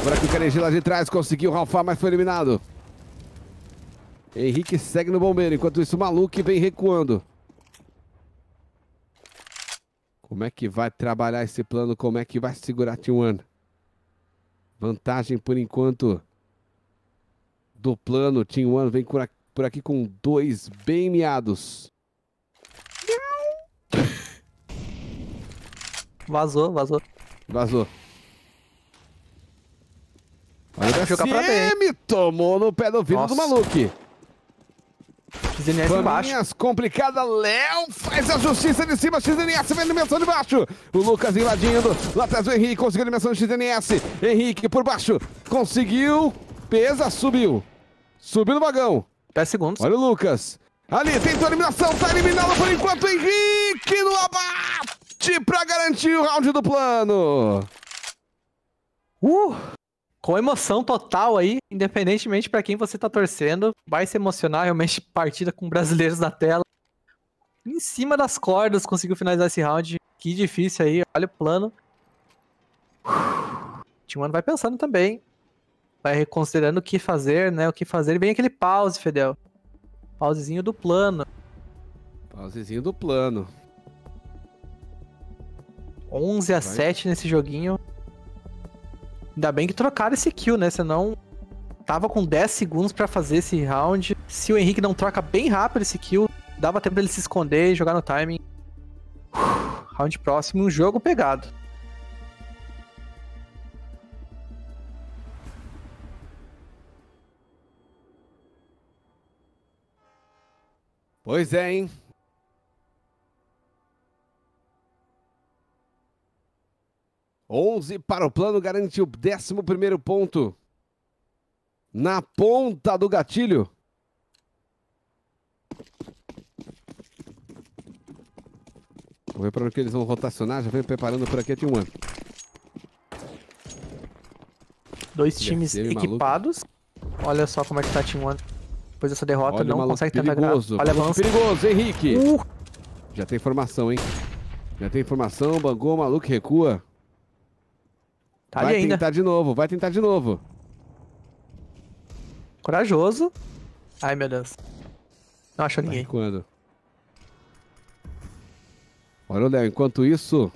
Agora que o Caneji lá de trás conseguiu ralfar, mas foi eliminado. Henrique segue no bombeiro, enquanto isso o Maluque vem recuando. Como é que vai trabalhar esse plano? Como é que vai segurar T1? Vantagem por enquanto do plano. T1 vem por aqui com dois bem miados. Vazou, vazou. Vazou. Olha o jogar pra assim dentro. tomou no pé do vidro do maluco. XNS embaixo. complicada, Léo faz a justiça de cima, XNS vem dimensão de baixo. O Lucas invadindo, lá atrás o Henrique conseguiu a dimensão do XNS. Henrique por baixo, conseguiu, pesa, subiu. Subiu no vagão. 10 segundos. Olha o Lucas. Ali, tentou a eliminação, tá eliminado por enquanto, Henrique no abate pra garantir o round do plano. Uh! com emoção total aí, independentemente para quem você tá torcendo. Vai se emocionar realmente partida com brasileiros na tela. Em cima das cordas conseguiu finalizar esse round. Que difícil aí, olha o plano. Timano vai pensando também. Vai reconsiderando o que fazer, né? O que fazer. vem aquele pause, Fidel. Pausezinho do plano. Pausezinho do plano. 11 a vai. 7 nesse joguinho. Ainda bem que trocaram esse kill, né? Senão tava com 10 segundos para fazer esse round. Se o Henrique não troca bem rápido esse kill, dava tempo pra ele se esconder e jogar no timing. Uf, round próximo, um jogo pegado. Pois é, hein? 11 para o plano, garante o 11 ponto. Na ponta do gatilho. Vou ver para que eles vão rotacionar. Já vem preparando por aqui a T1. Dois times equipados. Maluco. Olha só como é que tá a T1. Depois dessa derrota, Olha, não consegue tentar perigoso. Olha, avança. Perigoso, Henrique. Uh. Já tem informação hein? Já tem informação. Bangou, maluco, recua. Tá vai ali ainda. tentar de novo, vai tentar de novo. Corajoso. Ai, meu Deus. Não achou tá ninguém. quando? Olha o Léo, enquanto isso,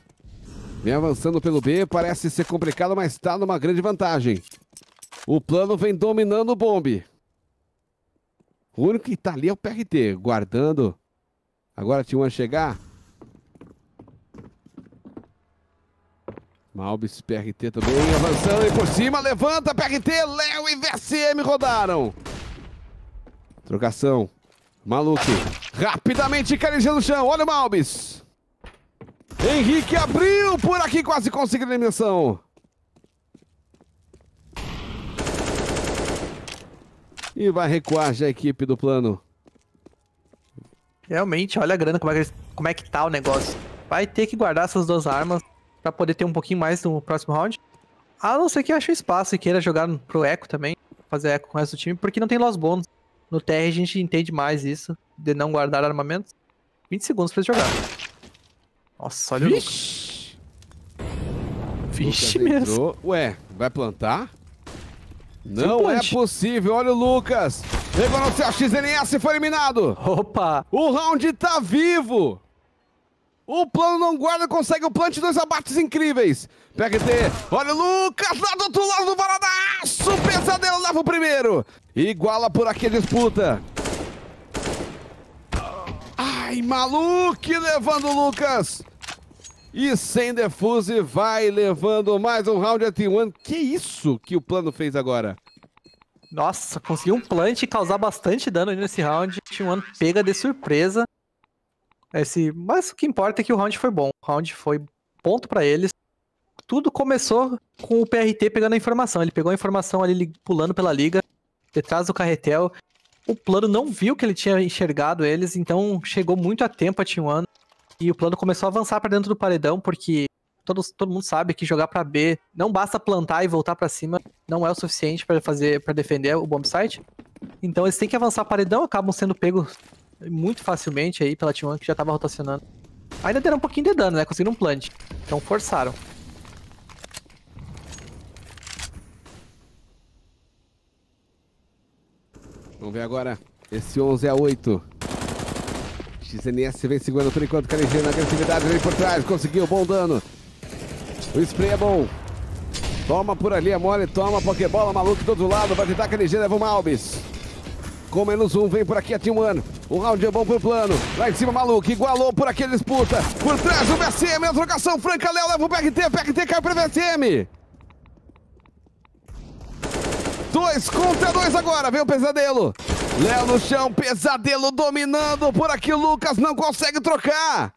vem avançando pelo B, parece ser complicado, mas tá numa grande vantagem. O plano vem dominando o bombe. O único que tá ali é o PRT, guardando. Agora tinha uma chegar. Malbis, PRT também avançando e por cima, levanta, PRT, Léo e VSM rodaram. Trocação, maluco rapidamente carinha no chão, olha o Malbis. Henrique abriu por aqui, quase conseguiu a eliminação. E vai recuar já a equipe do plano. Realmente, olha a grana, como é que, como é que tá o negócio. Vai ter que guardar essas duas armas para poder ter um pouquinho mais no próximo round. A não ser que ache espaço e queira jogar pro eco também, fazer eco com o resto do time, porque não tem los bônus. No TR a gente entende mais isso, de não guardar armamentos. 20 segundos pra jogar. Nossa, olha Vixe. o Lucas. Vixe Lucas mesmo. Ué, vai plantar? Não é possível, olha o Lucas. Levou no céu, XNS foi eliminado. Opa! O round tá vivo! O plano não guarda, consegue o plant, dois abates incríveis. PGT, olha o Lucas lá do outro lado do varadaço. Pesadelo leva o primeiro. Iguala por aqui a disputa. Ai, maluque levando o Lucas. E sem defuse, vai levando mais um round at one. Que isso que o plano fez agora? Nossa, conseguiu um plant e causar bastante dano nesse round. T1 pega de surpresa. Esse, mas o que importa é que o round foi bom. O round foi ponto para eles. Tudo começou com o PRT pegando a informação. Ele pegou a informação ali pulando pela liga, detrás do carretel. O plano não viu que ele tinha enxergado eles, então chegou muito a tempo a T1. E o plano começou a avançar para dentro do paredão, porque todos, todo mundo sabe que jogar para B não basta plantar e voltar para cima, não é o suficiente para fazer para defender o bombsite. Então eles têm que avançar paredão, acabam sendo pegos muito facilmente aí pela T1 que já tava rotacionando. Ainda deram um pouquinho de dano, né? Conseguiram um plant. Então forçaram. Vamos ver agora esse 11 a 8. XNS vem segurando por enquanto. Carinzinho na agressividade, vem por trás. Conseguiu, bom dano. O spray é bom. Toma por ali, a é mole, toma, Pokébola, maluco, todo lado, vai tentar que leva é o Malbis. Com menos um, vem por aqui a Team One. O round é bom pro plano. Lá em cima, maluco. Igualou por aqui a disputa. Por trás o BSM. a trocação, Franca Léo leva o PRT. PRT cai pro BSM. Dois contra dois agora. Vem o pesadelo. Léo no chão. Pesadelo dominando. Por aqui, Lucas não consegue trocar.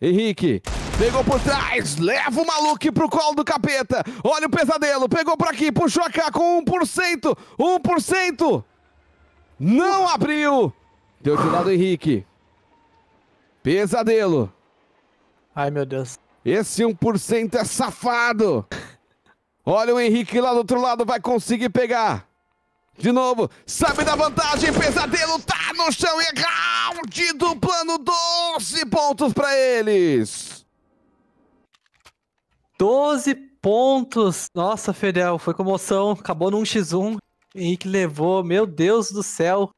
Henrique. Pegou por trás, leva o maluco pro colo do capeta. Olha o pesadelo, pegou por aqui, puxou a cá com 1%. 1%. Não abriu! Deu de lado Henrique. Pesadelo. Ai, meu Deus. Esse 1% é safado. Olha o Henrique lá do outro lado, vai conseguir pegar. De novo, sabe da vantagem, pesadelo tá no chão e é round do plano 12 pontos para eles. 12 pontos. Nossa, Fidel, foi comoção. Acabou no x 1 Henrique levou, meu Deus do céu.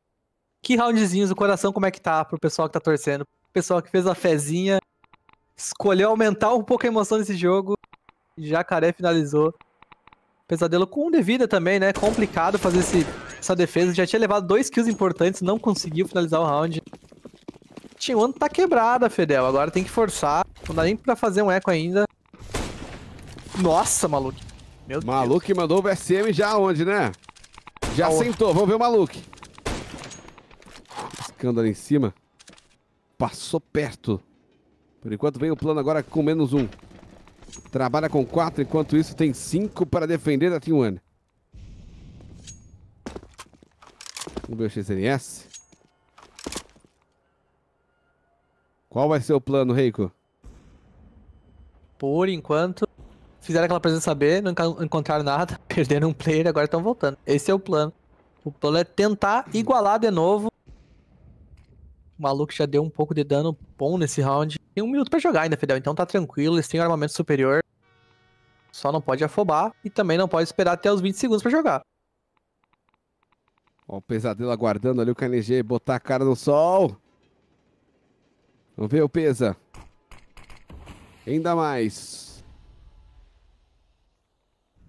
Que roundzinhos o coração, como é que tá pro pessoal que tá torcendo? O pessoal que fez a fezinha, escolheu aumentar um pouco a emoção desse jogo. Jacaré finalizou. Pesadelo com um de vida também, né? Complicado fazer esse, essa defesa. Já tinha levado dois kills importantes, não conseguiu finalizar o round. T1 tá quebrada, Fedel. Agora tem que forçar. Não dá nem pra fazer um eco ainda. Nossa, maluco. Meu maluco Deus. que mandou o VSM já onde, né? Já Aonde? sentou, vamos ver o maluco. Piscando ali em cima. Passou perto. Por enquanto vem o plano agora com menos um. Trabalha com quatro, enquanto isso tem cinco para defender da Team One. Vamos ver o XNS. Qual vai ser o plano, Reiko? Por enquanto, fizeram aquela presença B, não encontraram nada, perderam um player, agora estão voltando. Esse é o plano. O plano é tentar igualar de novo. O maluco já deu um pouco de dano bom nesse round. Tem um minuto para jogar ainda, Fidel, então tá tranquilo, eles têm um armamento superior. Só não pode afobar e também não pode esperar até os 20 segundos para jogar. Ó, o pesadelo aguardando ali o KNG botar a cara no sol. Vamos ver o pesa. Ainda mais.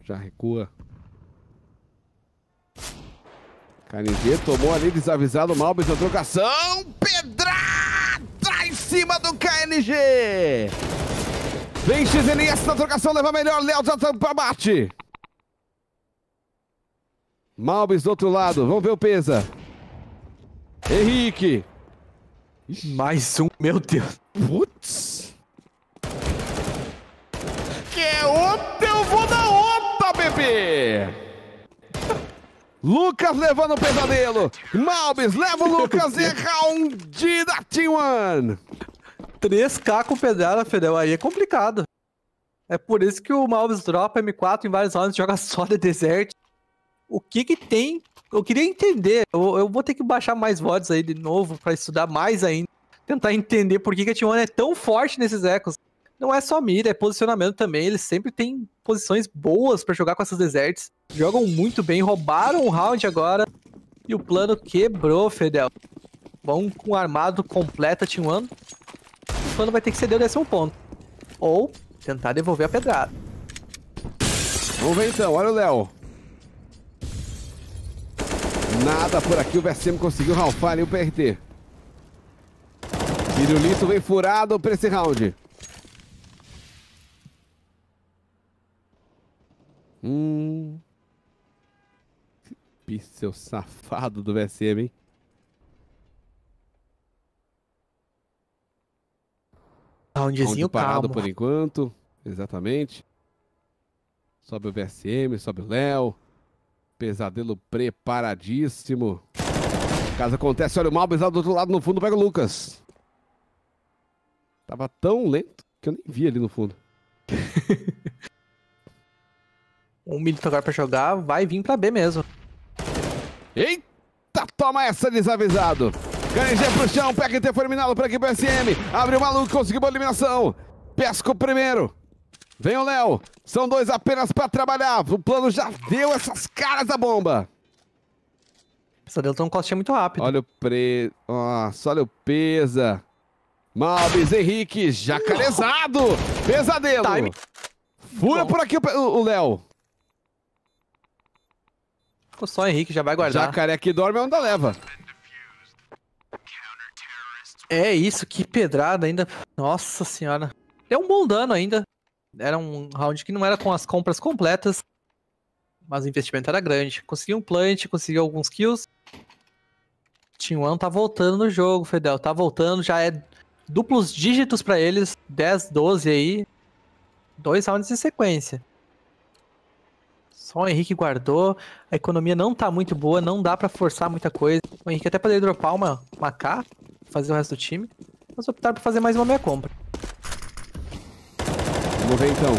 Já recua. Canindê tomou ali desavisado, Malbis na trocação. Pedrada em cima do KNG. Vem XNS na trocação, leva melhor. Léo já tá para bate. Malbis do outro lado. Vamos ver o Pesa. Henrique. Mais um, meu Deus. Putz. Lucas levando o pesadelo. Malbis leva o Lucas e é round da T1. 3K com pedala, Fidel, aí é complicado. É por isso que o Malbis dropa M4 em vários rounds, joga só de desert. O que que tem? Eu queria entender. Eu, eu vou ter que baixar mais VODs aí de novo para estudar mais ainda. Tentar entender por que, que a T1 é tão forte nesses ecos não é só mira, é posicionamento também. Eles sempre têm posições boas para jogar com essas deserts. Jogam muito bem, roubaram um round agora. E o plano quebrou, Fedel. Vão com armado completa, Team One. O plano vai ter que ceder o décimo ponto. Ou tentar devolver a pedrada. Vamos ver então, olha o Léo. Nada por aqui, o VSM conseguiu ralfar ali o PRT. Pirulito vem furado para esse round. Hum. Seu safado do VSM, hein? Roundzinho tá parado calmo. por enquanto. Exatamente. Sobe o VSM, sobe o Léo. Pesadelo preparadíssimo. Caso acontece, olha o Mal pesado do outro lado no fundo, pega o Lucas. Tava tão lento que eu nem vi ali no fundo. um Milton agora pra jogar, vai vir pra B mesmo. Eita, toma essa desavisado. Garangia pro chão, PQT foi eliminado pela equipe SM. Abre o maluco, conseguiu uma eliminação. Pesco primeiro. Vem o Léo. São dois apenas pra trabalhar. O plano já deu essas caras da bomba. Essa Delton tá Costa costinha muito rápido. Olha o pre... Nossa, olha o Pesa. Malbis, Henrique, jacarezado. Pesadelo. Time. Fura por aqui o Léo. Ficou só o Henrique, já vai guardar. Jacaré que dorme é onda leva. É isso, que pedrada ainda. Nossa senhora. Deu um bom dano ainda. Era um round que não era com as compras completas. Mas o investimento era grande. Conseguiu um plant, conseguiu alguns kills. t tá voltando no jogo, Fedel. Tá voltando, já é duplos dígitos para eles. 10, 12 aí. Dois rounds em sequência. Só o Henrique guardou. A economia não tá muito boa, não dá para forçar muita coisa. O Henrique até poderia dropar uma, uma K, fazer o resto do time. Mas optar por fazer mais uma meia compra. Vamos ver então.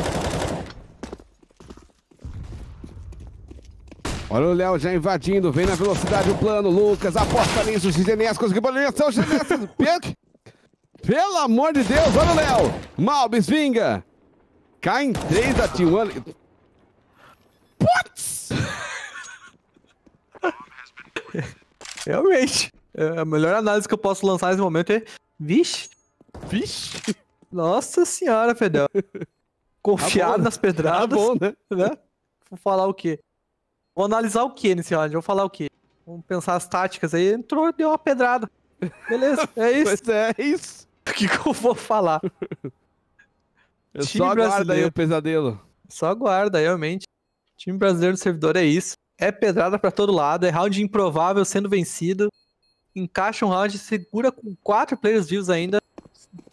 Olha o Léo já invadindo, vem na velocidade o plano. Lucas aposta nisso. Gizenés conseguiu bolinhação. Gizenés. Pelo amor de Deus, olha o Léo. Malbis vinga. Cai em 3 da T1. What? Realmente. É a melhor análise que eu posso lançar nesse momento é. Vixe! Vixe! Nossa senhora, Fedel. Confiar tá bom, nas pedradas. Tá bom, né? né? Vou falar o quê? Vou analisar o quê nesse round? Vou falar o quê? Vamos pensar as táticas aí. Entrou, deu uma pedrada. Beleza, é isso. Pois é, é isso. O que, que eu vou falar? Eu só aguarda aí o pesadelo. Só aguarda, realmente. Time brasileiro no servidor é isso. É pedrada para todo lado, é round improvável sendo vencido. Encaixa um round, segura com quatro players vivos ainda.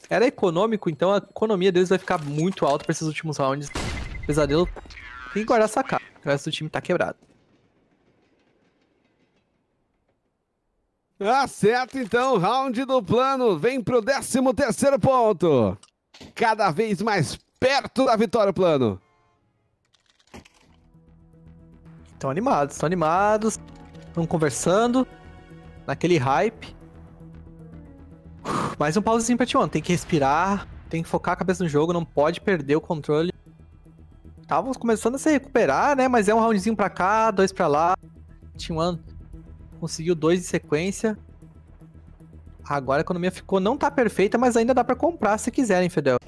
Era econômico, então a economia deles vai ficar muito alta para esses últimos rounds. Pesadelo tem que guardar essa cara. O resto do time tá quebrado. Ah, certo, então, round do plano vem pro 13 terceiro ponto. Cada vez mais perto da vitória, plano. Estão animados, estão animados, estão conversando, naquele hype. Mais um pausezinho pra T1, tem que respirar, tem que focar a cabeça no jogo, não pode perder o controle. Estavam começando a se recuperar, né? Mas é um roundzinho pra cá, dois pra lá. T1 conseguiu dois de sequência. Agora a economia ficou, não tá perfeita, mas ainda dá pra comprar se quiserem, Fidel.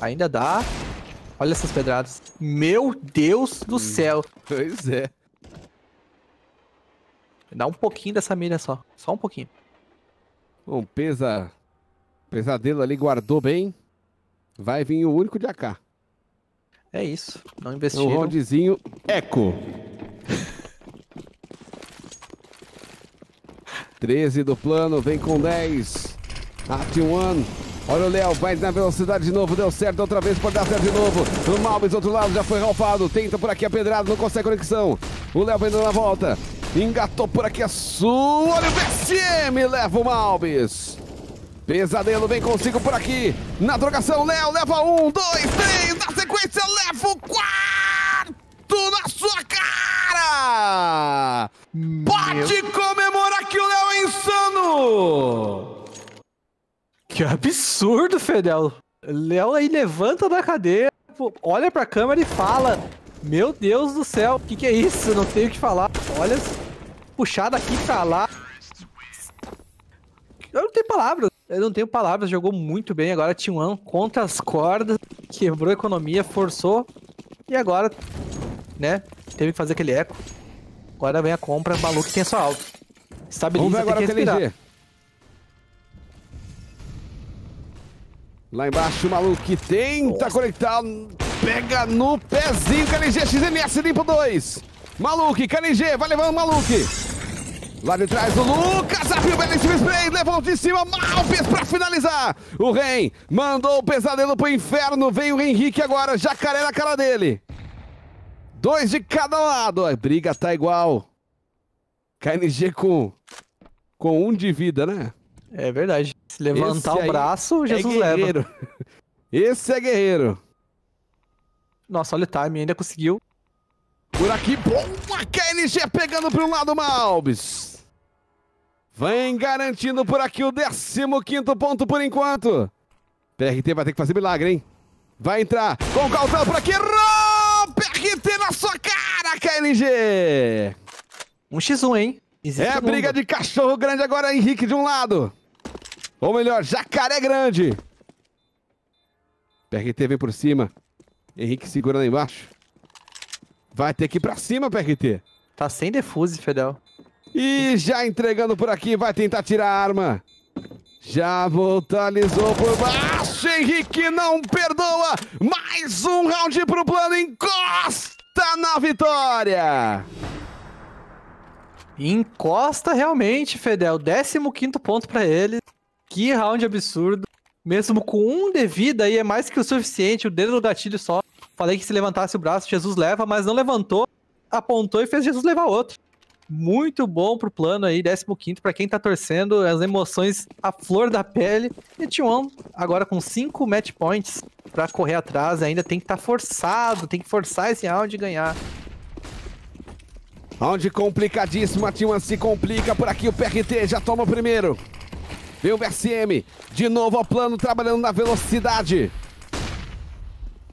Ainda dá. Olha essas pedradas. Meu Deus do hum. céu. Pois é dá um pouquinho dessa milha só. Só um pouquinho. Bom, pesa. Pesadelo ali guardou bem. Vai vir o único de AK. É isso. Não é investiram. Um roundzinho eco. 13 do plano, vem com 10. At one. Olha o Léo, vai na velocidade de novo, deu certo outra vez, pode dar certo de novo. O Malmes outro lado já foi ralfado, tenta por aqui a pedrada, não consegue conexão. O Léo vem dando a volta, Engatou por aqui a sua. Olha o BSM, leva o Malbis. Pesadelo vem consigo por aqui. Na drogação, Léo leva um, dois, três. Na sequência, leva o quarto na sua cara. Pode comemorar que o Léo é insano. Que absurdo, Fedel. Léo aí levanta da cadeira, olha pra câmera e fala: Meu Deus do céu, o que, que é isso? Não tenho o que falar. Olha Puxado aqui pra lá. Eu não tenho palavras. Eu não tenho palavras. Jogou muito bem. Agora tinha um ano contra as cordas. Quebrou a economia, forçou. E agora, né? Teve que fazer aquele eco. Agora vem a compra. Maluco tem a sua alta. Estabiliza, Vamos ver agora tem que respirar. Lá embaixo, o maluco tenta Nossa. conectar. Pega no pezinho, LG XMS, limpo 2. Maluque, KNG, vai levando o Maluque. Lá de trás do Lucas, abriu belíssimo spray, levou de cima, Malpes pra finalizar. O Ren mandou o pesadelo pro inferno, vem o Henrique agora, jacaré na cara dele. Dois de cada lado, a briga tá igual. KNG com, com um de vida, né? É verdade. Se levantar Esse o braço, é Jesus é guerreiro. leva. Esse é guerreiro. Nossa, olha o time, ainda conseguiu por aqui, boa KNG pegando para um lado Malbis. Vem garantindo por aqui o 15 ponto por enquanto. PRT vai ter que fazer milagre, hein? Vai entrar com o Caltão por aqui. Rô! PRT na sua cara, KNG! Um x1, hein? Existe é briga de cachorro grande agora, Henrique de um lado. Ou melhor, jacaré grande. PRT vem por cima. Henrique segura lá embaixo. Vai ter que ir pra cima, PRT. Tá sem defuse, Fedel. E já entregando por aqui, vai tentar tirar a arma. Já voltalizou por baixo, Henrique não perdoa. Mais um round pro plano, encosta na vitória. Encosta realmente, Fedel. 15 ponto para ele. Que round absurdo. Mesmo com um de vida aí, é mais que o suficiente. O dedo do gatilho só Falei que se levantasse o braço, Jesus leva, mas não levantou, apontou e fez Jesus levar outro. Muito bom pro plano aí, 15 para quem tá torcendo, as emoções à flor da pele. E T1 agora com 5 match points para correr atrás, ainda tem que estar tá forçado, tem que forçar esse round e ganhar. Round complicadíssimo, a T1 se complica por aqui, o PRT já toma o primeiro. Vem o VSM, de novo ao plano, trabalhando na velocidade.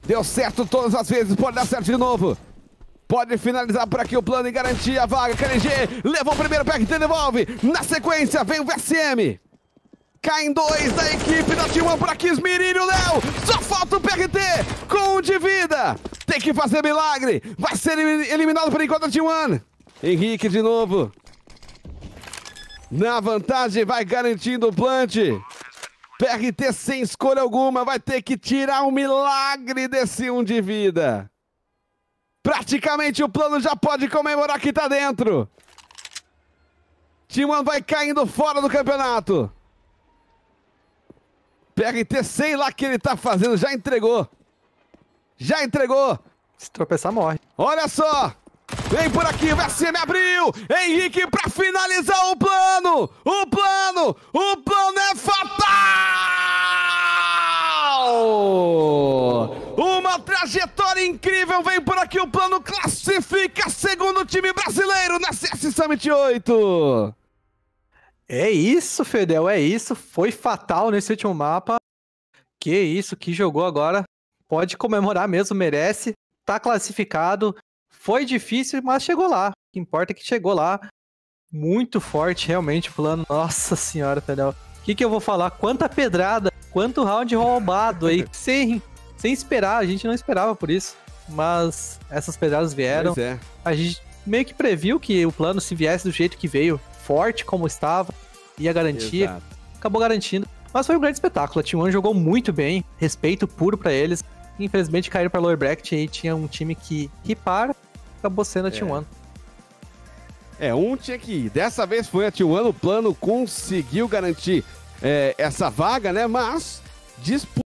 Deu certo todas as vezes, pode dar certo de novo. Pode finalizar por aqui o plano e garantir a vaga. KNG levou o primeiro pack devolve. Na sequência, vem o VSM. Caem dois da equipe da T1 por aqui, Esmirinho, Léo. Só falta o PRT com um de vida. Tem que fazer milagre. Vai ser eliminado por enquanto a T1. Henrique de novo. Na vantagem, vai garantindo o plant. PRT sem escolha alguma vai ter que tirar um milagre desse um de vida. Praticamente o plano já pode comemorar que tá dentro. Timão vai caindo fora do campeonato. PRT, sei lá o que ele tá fazendo, já entregou. Já entregou. Se tropeçar, morre. Olha só. Vem por aqui, o SM abriu. Henrique pra finalizar o plano. O plano, o plano é fatal. Uma trajetória incrível vem por aqui. O plano classifica segundo time brasileiro na CS Summit 8. É isso, Fedel, é isso. Foi fatal nesse último mapa. Que isso, que jogou agora. Pode comemorar mesmo, merece. Tá classificado. Foi difícil, mas chegou lá. O que importa é que chegou lá. Muito forte, realmente, o plano. Nossa senhora, Fedel. O que, que eu vou falar? Quanta pedrada, quanto round roubado aí, sem, sem esperar, a gente não esperava por isso. Mas essas pedradas vieram. É. A gente meio que previu que o plano, se viesse do jeito que veio, forte como estava, ia garantir. Exato. Acabou garantindo. Mas foi um grande espetáculo. A T1 jogou muito bem, respeito puro para eles. Infelizmente caíram para Lower Bracket e tinha um time que ripar, acabou sendo a é. T1. É, um tinha que ir. Dessa vez foi a Tijuana, o plano conseguiu garantir é, essa vaga, né? Mas disputa